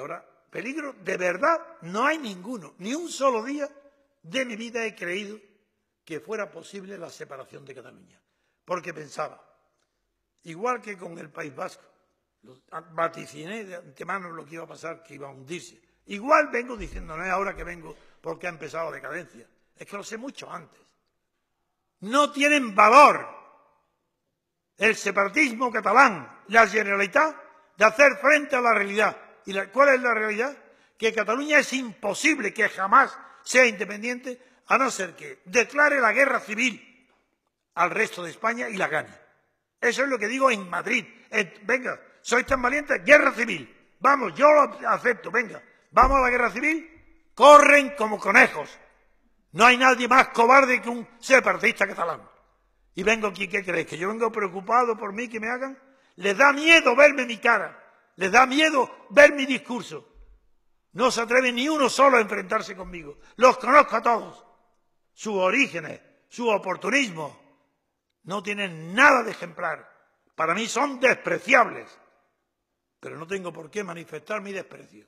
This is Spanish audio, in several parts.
ahora, peligro de verdad no hay ninguno. Ni un solo día de mi vida he creído que fuera posible la separación de Cataluña. Porque pensaba, igual que con el País Vasco, vaticiné de antemano lo que iba a pasar, que iba a hundirse. Igual vengo diciendo, no es ahora que vengo porque ha empezado la decadencia, es que lo sé mucho antes. No tienen valor el separatismo catalán, la generalidad, de hacer frente a la realidad. ¿Y cuál es la realidad? Que Cataluña es imposible que jamás sea independiente a no ser que declare la guerra civil al resto de España y la gane. Eso es lo que digo en Madrid. Eh, venga, sois tan valientes, guerra civil. Vamos, yo lo acepto, venga. Vamos a la guerra civil. Corren como conejos. No hay nadie más cobarde que un separatista catalán. Y vengo aquí, ¿qué creéis? ¿Que yo vengo preocupado por mí que me hagan? Les da miedo verme mi cara. Les da miedo ver mi discurso. No se atreve ni uno solo a enfrentarse conmigo. Los conozco a todos. Sus orígenes, su oportunismo. No tienen nada de ejemplar. Para mí son despreciables. Pero no tengo por qué manifestar mi desprecio.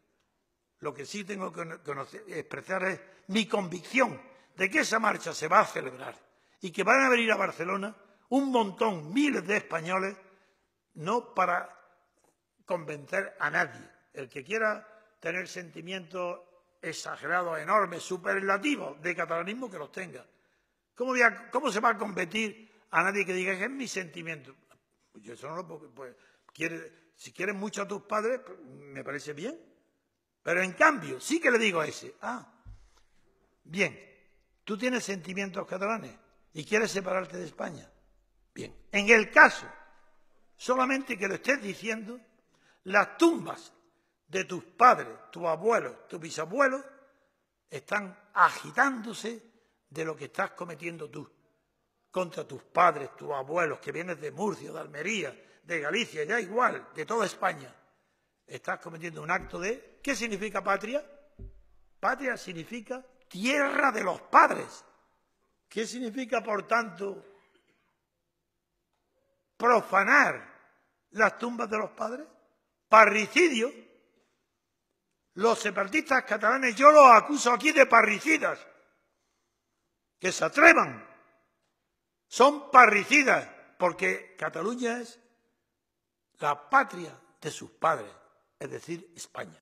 Lo que sí tengo que expresar es mi convicción de que esa marcha se va a celebrar y que van a venir a Barcelona un montón, miles de españoles, no para convencer a nadie. El que quiera tener sentimientos exagerados, enormes, superlativos de catalanismo, que los tenga. ¿Cómo, ¿Cómo, se va a competir a nadie que diga que es mi sentimiento? Pues yo eso no lo Pues, quiere, si quieres mucho a tus padres, pues, me parece bien. Pero en cambio, sí que le digo a ese, ah, bien, tú tienes sentimientos catalanes y quieres separarte de España. Bien, en el caso solamente que lo estés diciendo las tumbas de tus padres, tus abuelos, tus bisabuelos, están agitándose de lo que estás cometiendo tú contra tus padres, tus abuelos, que vienes de Murcia, de Almería, de Galicia, ya igual, de toda España. Estás cometiendo un acto de... ¿Qué significa patria? Patria significa tierra de los padres. ¿Qué significa, por tanto, profanar las tumbas de los padres? parricidio. Los separatistas catalanes, yo los acuso aquí de parricidas. Que se atrevan. Son parricidas, porque Cataluña es la patria de sus padres, es decir, España.